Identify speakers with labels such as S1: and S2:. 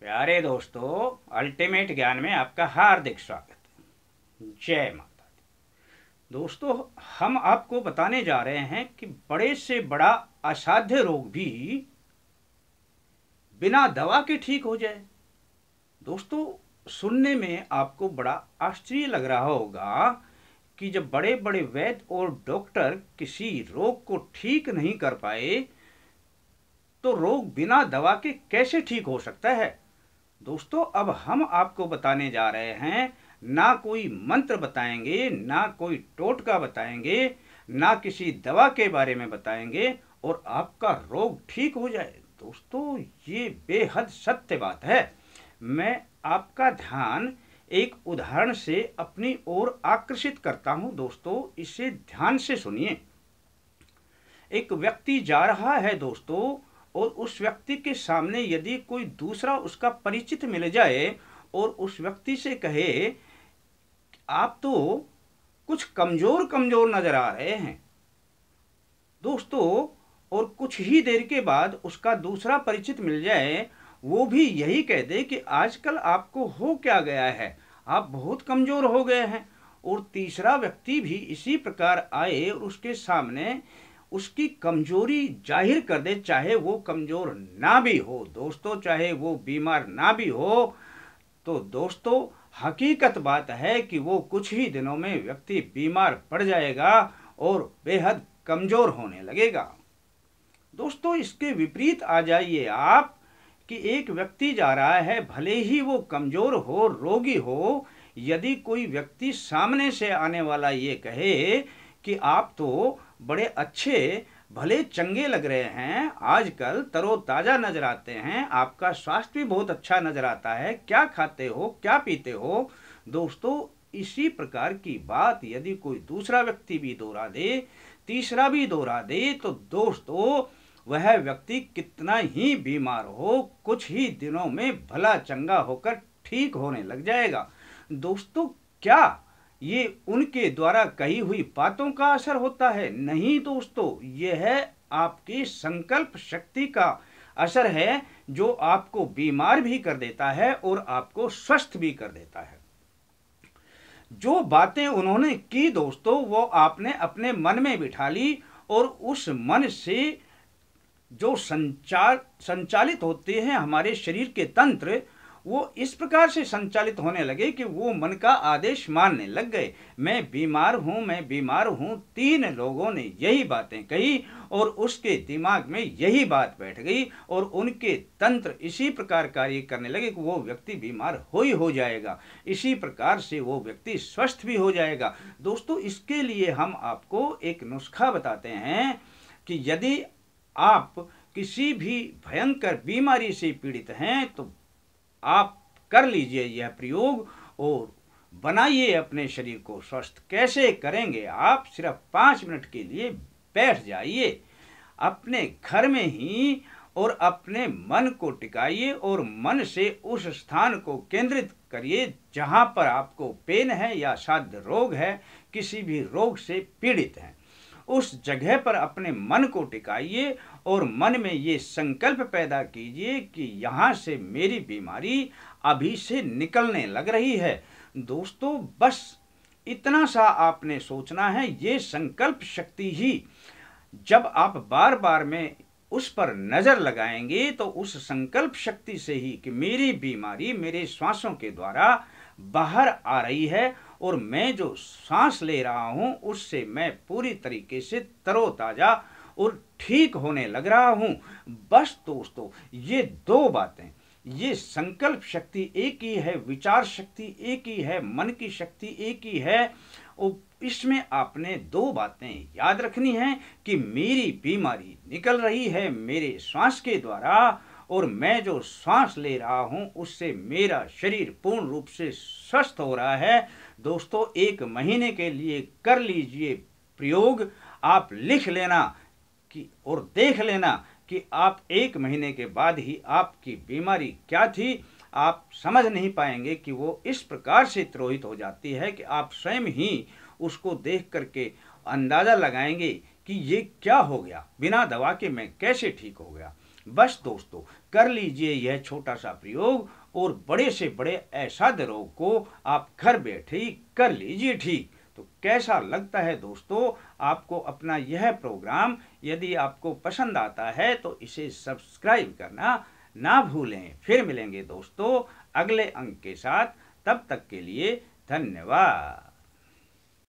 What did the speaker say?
S1: प्यारे दोस्तों अल्टीमेट ज्ञान में आपका हार्दिक स्वागत जय माता दी दोस्तों हम आपको बताने जा रहे हैं कि बड़े से बड़ा असाध्य रोग भी बिना दवा के ठीक हो जाए दोस्तों सुनने में आपको बड़ा आश्चर्य लग रहा होगा कि जब बड़े बड़े वैद्य और डॉक्टर किसी रोग को ठीक नहीं कर पाए तो रोग बिना दवा के कैसे ठीक हो सकता है दोस्तों अब हम आपको बताने जा रहे हैं ना कोई मंत्र बताएंगे ना कोई टोटका बताएंगे ना किसी दवा के बारे में बताएंगे और आपका रोग ठीक हो जाए दोस्तों ये बेहद सत्य बात है मैं आपका ध्यान एक उदाहरण से अपनी ओर आकर्षित करता हूं दोस्तों इसे ध्यान से सुनिए एक व्यक्ति जा रहा है दोस्तों और उस व्यक्ति के सामने यदि कोई दूसरा उसका परिचित मिल जाए और उस व्यक्ति से कहे आप तो कुछ कमज़ोर कमज़ोर नज़र आ रहे हैं दोस्तों और कुछ ही देर के बाद उसका दूसरा परिचित मिल जाए वो भी यही कह दे कि आजकल आपको हो क्या गया है आप बहुत कमज़ोर हो गए हैं और तीसरा व्यक्ति भी इसी प्रकार आए और उसके सामने उसकी कमजोरी जाहिर कर दे चाहे वो कमजोर ना भी हो दोस्तों चाहे वो बीमार ना भी हो तो दोस्तों हकीकत बात है कि वो कुछ ही दिनों में व्यक्ति बीमार पड़ जाएगा और बेहद कमजोर होने लगेगा दोस्तों इसके विपरीत आ जाइए आप कि एक व्यक्ति जा रहा है भले ही वो कमजोर हो रोगी हो यदि कोई व्यक्ति सामने से आने वाला ये कहे कि आप तो बड़े अच्छे भले चंगे लग रहे हैं आजकल तरोताज़ा नज़र आते हैं आपका स्वास्थ्य भी बहुत अच्छा नज़र आता है क्या खाते हो क्या पीते हो दोस्तों इसी प्रकार की बात यदि कोई दूसरा व्यक्ति भी दोहरा दे तीसरा भी दोहरा दे तो दोस्तों वह व्यक्ति कितना ही बीमार हो कुछ ही दिनों में भला चंगा होकर ठीक होने लग जाएगा दोस्तों क्या ये उनके द्वारा कही हुई बातों का असर होता है नहीं दोस्तों यह आपकी संकल्प शक्ति का असर है जो आपको बीमार भी कर देता है और आपको स्वस्थ भी कर देता है जो बातें उन्होंने की दोस्तों वो आपने अपने मन में बिठा ली और उस मन से जो संचार संचालित होते हैं हमारे शरीर के तंत्र वो इस प्रकार से संचालित होने लगे कि वो मन का आदेश मानने लग गए मैं बीमार हूँ मैं बीमार हूँ तीन लोगों ने यही बातें कही और उसके दिमाग में यही बात बैठ गई और उनके तंत्र इसी प्रकार कार्य करने लगे कि वो व्यक्ति बीमार हो ही हो जाएगा इसी प्रकार से वो व्यक्ति स्वस्थ भी हो जाएगा दोस्तों इसके लिए हम आपको एक नुस्खा बताते हैं कि यदि आप किसी भी भयंकर बीमारी से पीड़ित हैं तो आप कर लीजिए यह प्रयोग और बनाइए अपने शरीर को स्वस्थ कैसे करेंगे आप सिर्फ पाँच मिनट के लिए बैठ जाइए अपने घर में ही और अपने मन को टिकाइए और मन से उस स्थान को केंद्रित करिए जहाँ पर आपको पेन है या साध रोग है किसी भी रोग से पीड़ित हैं उस जगह पर अपने मन को टिकाइए और मन में ये संकल्प पैदा कीजिए कि यहाँ से मेरी बीमारी अभी से निकलने लग रही है दोस्तों बस इतना सा आपने सोचना है ये संकल्प शक्ति ही जब आप बार बार में उस पर नज़र लगाएंगे तो उस संकल्प शक्ति से ही कि मेरी बीमारी मेरे श्वासों के द्वारा बाहर आ रही है और मैं जो सांस ले रहा हूँ उससे मैं पूरी तरीके से तरोताज़ा और ठीक होने लग रहा हूँ बस दोस्तों ये दो बातें ये संकल्प शक्ति एक ही है विचार शक्ति एक ही है मन की शक्ति एक ही है और इसमें आपने दो बातें याद रखनी है कि मेरी बीमारी निकल रही है मेरे श्वास के द्वारा और मैं जो सांस ले रहा हूँ उससे मेरा शरीर पूर्ण रूप से स्वस्थ हो रहा है दोस्तों एक महीने के लिए कर लीजिए प्रयोग आप लिख लेना कि और देख लेना कि आप एक महीने के बाद ही आपकी बीमारी क्या थी आप समझ नहीं पाएंगे कि वो इस प्रकार से त्रोहित हो जाती है कि आप स्वयं ही उसको देख करके अंदाज़ा लगाएंगे कि ये क्या हो गया बिना दवा के मैं कैसे ठीक हो गया बस दोस्तों कर लीजिए यह छोटा सा प्रयोग और बड़े से बड़े ऐसा रोग को आप घर बैठे ही कर लीजिए ठीक तो कैसा लगता है दोस्तों आपको अपना यह प्रोग्राम यदि आपको पसंद आता है तो इसे सब्सक्राइब करना ना भूलें फिर मिलेंगे दोस्तों अगले अंक के साथ तब तक के लिए धन्यवाद